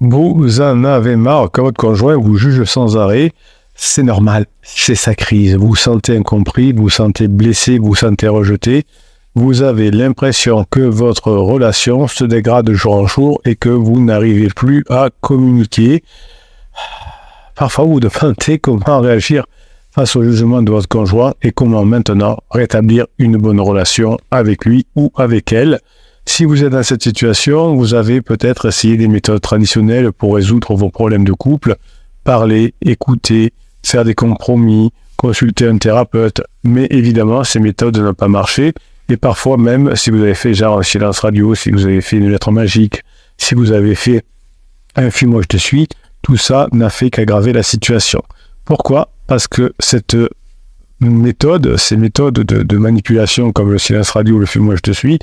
vous en avez marre que votre conjoint vous juge sans arrêt, c'est normal, c'est sa crise. Vous vous sentez incompris, vous vous sentez blessé, vous vous sentez rejeté. Vous avez l'impression que votre relation se dégrade jour en jour et que vous n'arrivez plus à communiquer. Parfois, vous demandez comment réagir face au jugement de votre conjoint et comment maintenant rétablir une bonne relation avec lui ou avec elle. Si vous êtes dans cette situation, vous avez peut-être essayé des méthodes traditionnelles pour résoudre vos problèmes de couple, parler, écouter, faire des compromis, consulter un thérapeute, mais évidemment, ces méthodes n'ont pas marché, et parfois même si vous avez fait genre un silence radio, si vous avez fait une lettre magique, si vous avez fait un film de je tout ça n'a fait qu'aggraver la situation. Pourquoi Parce que cette méthode, ces méthodes de, manipulation comme le silence radio, le fumoche de suite,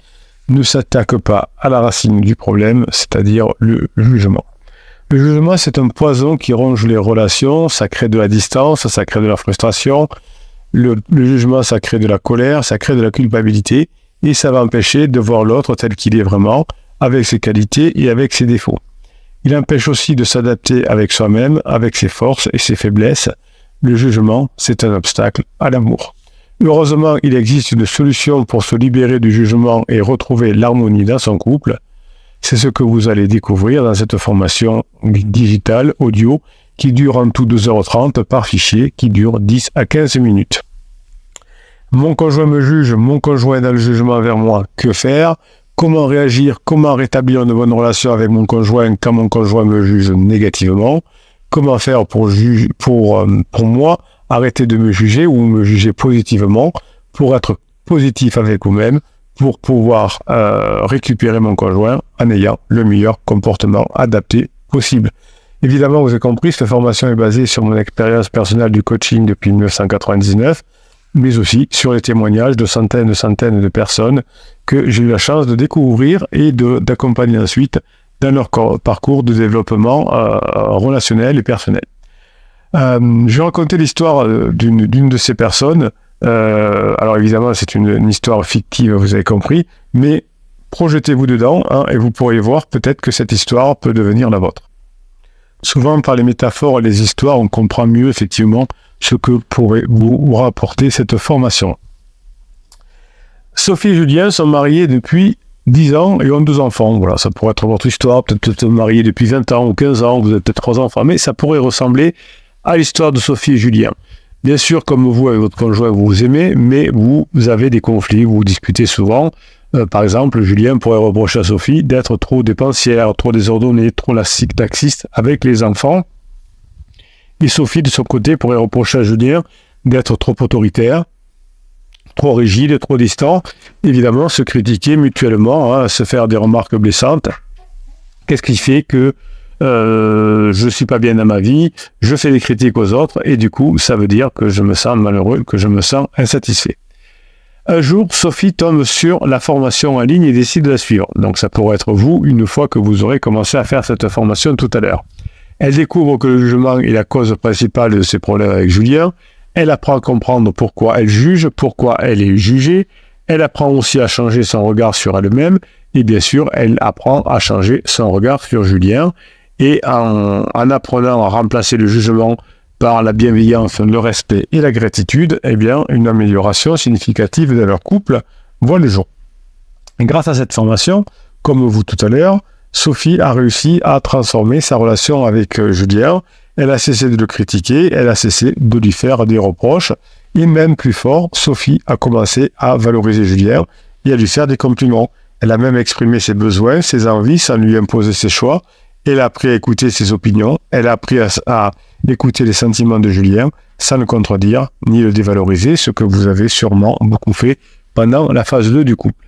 ne s'attaque pas à la racine du problème, c'est-à-dire le jugement. Le jugement, c'est un poison qui ronge les relations, ça crée de la distance, ça crée de la frustration. Le, jugement, ça crée de la colère, ça crée de la culpabilité, et ça va empêcher de voir l'autre tel qu'il est vraiment, avec ses qualités et avec ses défauts. Il empêche aussi de s'adapter avec soi-même, avec ses forces et ses faiblesses. Le jugement, c'est un obstacle à l'amour. Heureusement, il existe une solution pour se libérer du jugement et retrouver l'harmonie dans son couple. C'est ce que vous allez découvrir dans cette formation digitale audio qui dure en tout 2h30 par fichier, qui dure 10 à 15 minutes. Mon conjoint me juge, mon conjoint est dans le jugement vers moi, que faire Comment réagir Comment rétablir une bonne relation avec mon conjoint quand mon conjoint me juge négativement Comment faire pour, euh, pour moi arrêtez de me juger ou me juger positivement pour être positif avec vous-même, pour pouvoir euh, récupérer mon conjoint en ayant le meilleur comportement adapté possible. Évidemment, vous avez compris, cette formation est basée sur mon expérience personnelle du coaching depuis 1999, mais aussi sur les témoignages de centaines et centaines de personnes que j'ai eu la chance de découvrir et d'accompagner ensuite dans leur parcours de développement euh, relationnel et personnel. Euh, je vais raconter l'histoire euh, d'une de ces personnes. Euh, alors évidemment, c'est une, histoire fictive, vous avez compris, mais projetez-vous dedans hein, et vous pourrez voir peut-être que cette histoire peut devenir la vôtre. Souvent, par les métaphores et les histoires, on comprend mieux effectivement ce que pourrait vous rapporter cette formation. Sophie et Julien sont mariés depuis 10 ans et ont deux enfants. Voilà, ça pourrait être votre histoire. Peut-être que vous mariés depuis 20 ans ou 15 ans, vous avez peut-être trois enfants, mais ça pourrait ressembler à l'histoire de Sophie et Julien. Bien sûr, comme vous et votre conjoint, vous vous aimez, mais vous, avez des conflits, vous, discutez souvent. Euh, par exemple, Julien pourrait reprocher à Sophie d'être trop dépensière, trop désordonnée, trop laxiste avec les enfants. Et Sophie, de son côté, pourrait reprocher à Julien d'être trop autoritaire, trop rigide, trop distant. Évidemment, se critiquer mutuellement, hein, se faire des remarques blessantes. Qu'est-ce qui fait que euh, « Je ne suis pas bien dans ma vie, je fais des critiques aux autres, et du coup, ça veut dire que je me sens malheureux, que je me sens insatisfait. Un jour, Sophie tombe sur la formation en ligne et décide de la suivre. Donc ça pourrait être vous une fois que vous aurez commencé à faire cette formation tout à l'heure. Elle découvre que le jugement est la cause principale de ses problèmes avec Julien. Elle apprend à comprendre pourquoi elle juge, pourquoi elle est jugée. Elle apprend aussi à changer son regard sur elle-même. Et bien sûr, elle apprend à changer son regard sur Julien et en, apprenant à remplacer le jugement par la bienveillance, le respect et la gratitude, eh bien, une amélioration significative de leur couple voit le jour. grâce à cette formation, comme vous tout à l'heure, Sophie a réussi à transformer sa relation avec euh, Julien. Elle a cessé de le critiquer, elle a cessé de lui faire des reproches. Et même plus fort, Sophie a commencé à valoriser Julien et à lui faire des compliments. Elle a même exprimé ses besoins, ses envies sans lui imposer ses choix elle a appris à écouter ses opinions, elle a appris à, écouter les sentiments de Julien sans le contredire ni le dévaloriser, ce que vous avez sûrement beaucoup fait pendant la phase 2 du couple.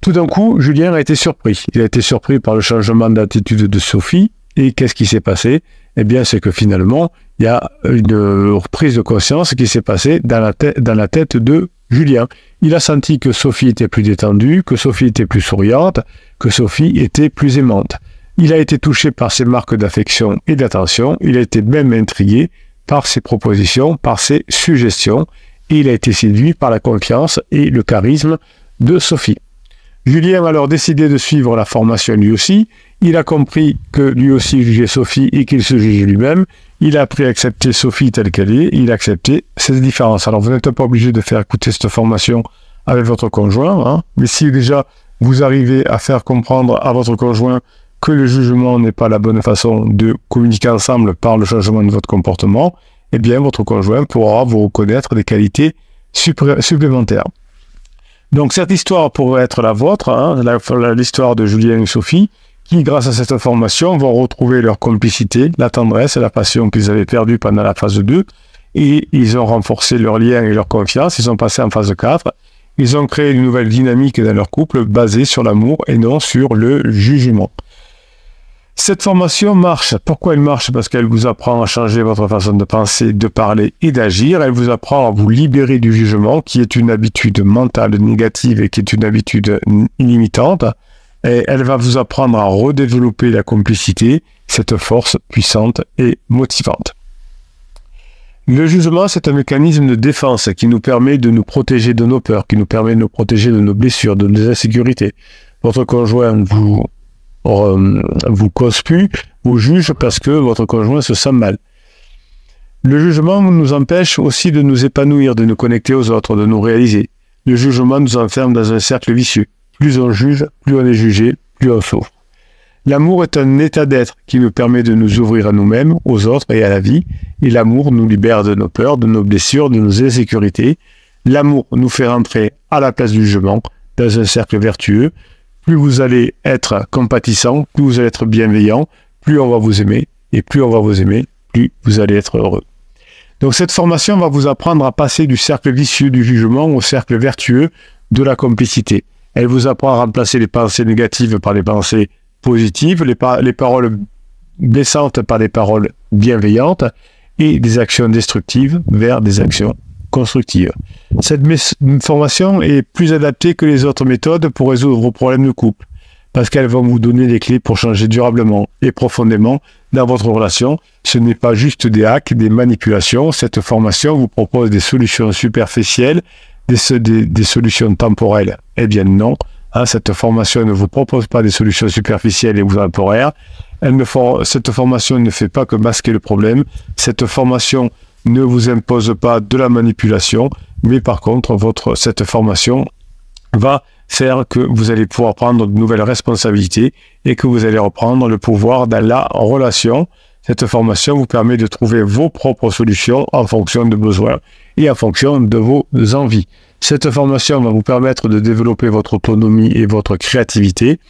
Tout d'un coup, Julien a été surpris. Il a été surpris par le changement d'attitude de Sophie. Et qu'est-ce qui s'est passé Eh bien, c'est que finalement, il y a une reprise de conscience qui s'est passée dans la, dans la tête de Julien. Il a senti que Sophie était plus détendue, que Sophie était plus souriante, que Sophie était plus aimante. Il a été touché par ses marques d'affection et d'attention, il a été même intrigué par ses propositions, par ses suggestions, et il a été séduit par la confiance et le charisme de Sophie. Julien a alors décidé de suivre la formation lui aussi. Il a compris que lui aussi jugeait Sophie et qu'il se jugeait lui-même. Il a appris à accepter Sophie telle qu'elle est. il a accepté cette différence. Alors vous n'êtes pas obligé de faire écouter cette formation avec votre conjoint, hein. mais si déjà vous arrivez à faire comprendre à votre conjoint que le jugement n'est pas la bonne façon de communiquer ensemble par le changement de votre comportement, eh bien, votre conjoint pourra vous reconnaître des qualités supplémentaires. Donc, cette histoire pourrait être la vôtre, hein, l'histoire de Julien et Sophie, qui, grâce à cette information vont retrouver leur complicité, la tendresse et la passion qu'ils avaient perdues pendant la phase 2, et ils ont renforcé leur lien et leur confiance, ils ont passé en phase 4, ils ont créé une nouvelle dynamique dans leur couple basée sur l'amour et non sur le jugement. Cette formation marche. Pourquoi elle marche Parce qu'elle vous apprend à changer votre façon de penser, de parler et d'agir. Elle vous apprend à vous libérer du jugement, qui est une habitude mentale négative et qui est une habitude limitante. Et elle va vous apprendre à redévelopper la complicité, cette force puissante et motivante. Le jugement, c'est un mécanisme de défense qui nous permet de nous protéger de nos peurs, qui nous permet de nous protéger de nos blessures, de nos insécurités. Votre conjoint vous euh, vous plus, vous juge parce que votre conjoint se sent mal. Le jugement nous empêche aussi de nous épanouir, de nous connecter aux autres, de nous réaliser. Le jugement nous enferme dans un cercle vicieux. Plus on juge, plus on est jugé, plus on souffre. L'amour est un état d'être qui nous permet de nous ouvrir à nous-mêmes, aux autres et à la vie. Et l'amour nous libère de nos peurs, de nos blessures, de nos insécurités. L'amour nous fait rentrer à la place du jugement dans un cercle vertueux plus vous allez être compatissant, plus vous allez être bienveillant, plus on va vous aimer, et plus on va vous aimer, plus vous allez être heureux. Donc cette formation va vous apprendre à passer du cercle vicieux du jugement au cercle vertueux de la complicité. Elle vous apprend à remplacer les pensées négatives par des pensées positives, les, les paroles blessantes par des paroles bienveillantes et des actions destructives vers des actions constructive. Cette formation est plus adaptée que les autres méthodes pour résoudre vos problèmes de couple, parce qu'elles vont vous donner les clés pour changer durablement et profondément dans votre relation. Ce n'est pas juste des hacks, des manipulations. Cette formation vous propose des solutions superficielles, des, solutions temporelles. Eh bien non, hein, cette formation ne vous propose pas des solutions superficielles et temporaires. Elle cette formation ne fait pas que masquer le problème. Cette formation ne vous impose pas de la manipulation, mais par contre, votre, cette formation va faire que vous allez pouvoir prendre de nouvelles responsabilités et que vous allez reprendre le pouvoir dans la relation. Cette formation vous permet de trouver vos propres solutions en fonction de besoins et en fonction de vos envies. Cette formation va vous permettre de développer votre autonomie et votre créativité.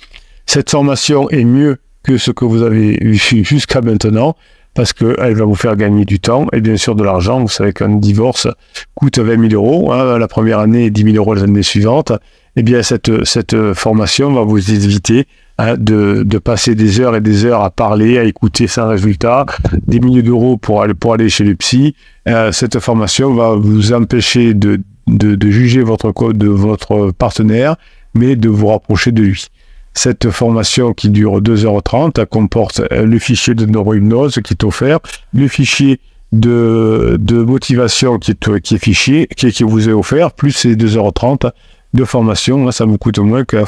Cette formation est mieux que ce que vous avez eu jusqu'à maintenant parce qu'elle va vous faire gagner du temps et bien sûr de l'argent. Vous savez qu'un divorce coûte 20 000 euros hein. la première année et 10 000 euros années suivantes. Eh bien, cette, cette formation va vous éviter hein, de, de, passer des heures et des heures à parler, à écouter sans résultat, des milliers d'euros pour aller, pour aller chez le psy. Euh, cette formation va vous empêcher de, de, de juger votre, de votre partenaire, mais de vous rapprocher de lui. Cette formation qui dure 2h30 comporte le fichier de neurohypnose qui est offert, le fichier de, motivation qui est, qui est fichier, qui, qui vous est offert, plus ces 2h30 de formation. ça vous coûte moins qu'un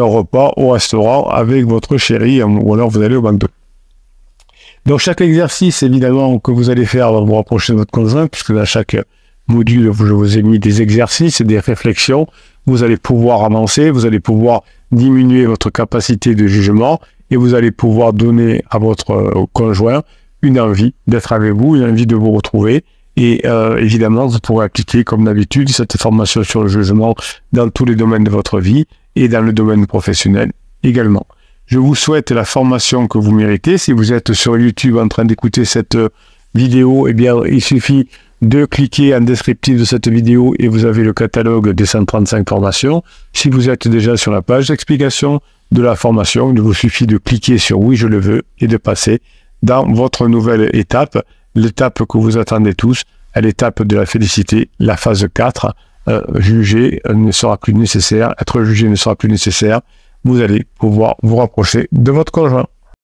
repas au restaurant avec votre chérie hein, ou alors vous allez au de. Donc chaque exercice, évidemment, que vous allez faire va vous rapprocher de votre cousin, puisque dans chaque module, je vous ai mis des exercices et des réflexions. Vous allez pouvoir avancer, vous allez pouvoir diminuer votre capacité de jugement et vous allez pouvoir donner à votre euh, conjoint une envie d'être avec vous, une envie de vous retrouver. Et euh, évidemment, vous pourrez appliquer, comme d'habitude, cette formation sur le jugement dans tous les domaines de votre vie et dans le domaine professionnel également. Je vous souhaite la formation que vous méritez. Si vous êtes sur YouTube en train d'écouter cette euh, vidéo, eh bien, il suffit de cliquer en descriptif de cette vidéo et vous avez le catalogue des 135 formations. Si vous êtes déjà sur la page d'explication de la formation, il vous suffit de cliquer sur oui, je le veux et de passer dans votre nouvelle étape, l'étape que vous attendez tous, à l'étape de la félicité, la phase 4. Euh, juger ne sera plus nécessaire, être jugé ne sera plus nécessaire. Vous allez pouvoir vous rapprocher de votre conjoint.